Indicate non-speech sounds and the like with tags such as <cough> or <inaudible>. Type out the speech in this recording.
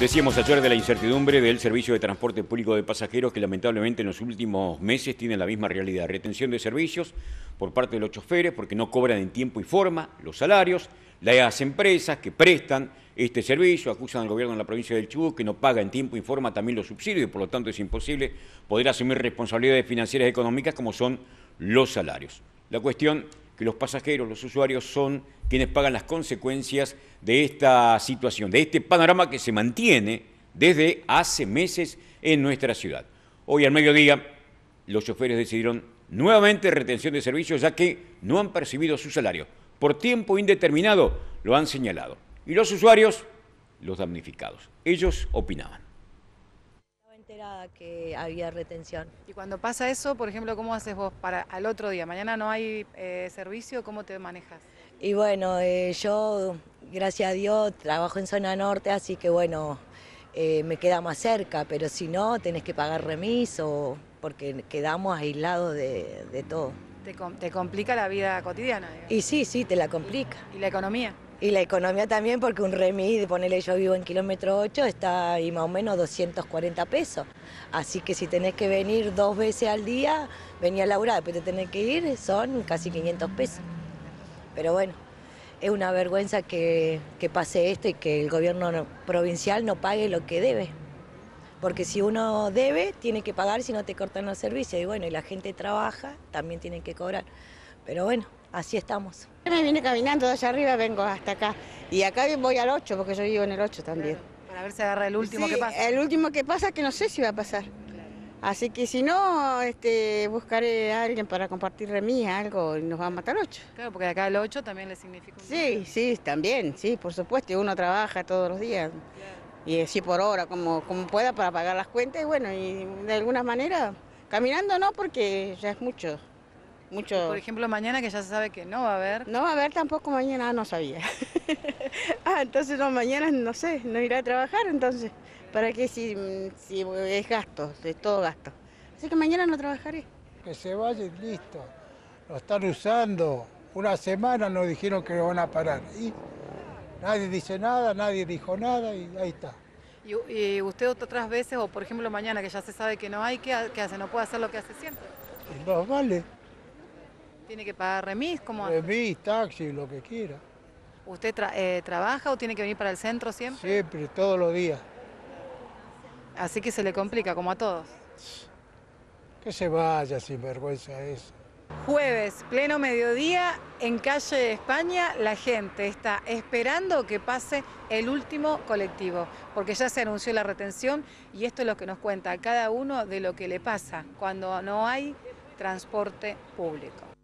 Decíamos ayer de la incertidumbre del servicio de transporte público de pasajeros que lamentablemente en los últimos meses tiene la misma realidad. Retención de servicios por parte de los choferes porque no cobran en tiempo y forma los salarios. Las empresas que prestan este servicio acusan al gobierno de la provincia del Chubut que no paga en tiempo y forma también los subsidios y por lo tanto es imposible poder asumir responsabilidades financieras y económicas como son los salarios. La cuestión que los pasajeros, los usuarios son quienes pagan las consecuencias de esta situación, de este panorama que se mantiene desde hace meses en nuestra ciudad. Hoy al mediodía los choferes decidieron nuevamente retención de servicios ya que no han percibido su salario. Por tiempo indeterminado lo han señalado. Y los usuarios, los damnificados. Ellos opinaban que había retención. Y cuando pasa eso, por ejemplo, ¿cómo haces vos para al otro día? Mañana no hay eh, servicio, ¿cómo te manejas? Y bueno, eh, yo, gracias a Dios, trabajo en zona norte, así que bueno, eh, me queda más cerca, pero si no, tenés que pagar remiso, porque quedamos aislados de, todo. Te, te, complica la vida cotidiana. Y sí, sí, te la complica. y la economía? Y la economía también, porque un remis, ponerle yo vivo en kilómetro 8, está ahí más o menos 240 pesos. Así que si tenés que venir dos veces al día, venía a laburar, después te tenés que ir, son casi 500 pesos. Pero bueno, es una vergüenza que, que pase esto y que el gobierno provincial no pague lo que debe. Porque si uno debe, tiene que pagar si no te cortan los servicios. Y bueno, y la gente trabaja, también tienen que cobrar. Pero bueno, así estamos. Me vine caminando de allá arriba, vengo hasta acá. Y acá voy al 8, porque yo vivo en el 8 también. para ver si agarra el último que pasa. El último que pasa que no sé si va a pasar. Así que si no, este, buscaré a alguien para compartir remis, algo, y nos va a matar 8. Claro, porque acá el 8 también le significa un Sí, sí, también, sí, por supuesto. Y Uno trabaja todos los días. Y así por hora, como, como pueda, para pagar las cuentas. Y bueno, y de alguna manera, caminando no, porque ya es mucho. Por ejemplo, mañana que ya se sabe que no va a haber. No va a haber tampoco mañana, ah, no sabía. <laughs> ah, entonces no, mañana no sé, no irá a trabajar entonces. ¿Para qué si, es gasto, es todo gasto? Así que mañana no trabajaré. Que se vaya y listo. Lo están usando. Una semana nos dijeron que lo van a parar. Y nadie dice nada, nadie dijo nada y ahí está. ¿Y, usted otras veces, o por ejemplo mañana que ya se sabe que no hay, qué, hace? ¿No puede hacer lo que hace siempre? No vale. ¿Tiene que pagar remis? como remis, taxi, lo que quiera. ¿Usted eh, trabaja o tiene que venir para el centro siempre? Siempre, todos los días. Así que se le complica, como a todos. Que se vaya sin vergüenza eso. Jueves, pleno mediodía, en calle España, la gente está esperando que pase el último colectivo, porque ya se anunció la retención y esto es lo que nos cuenta cada uno de lo que le pasa cuando no hay transporte público.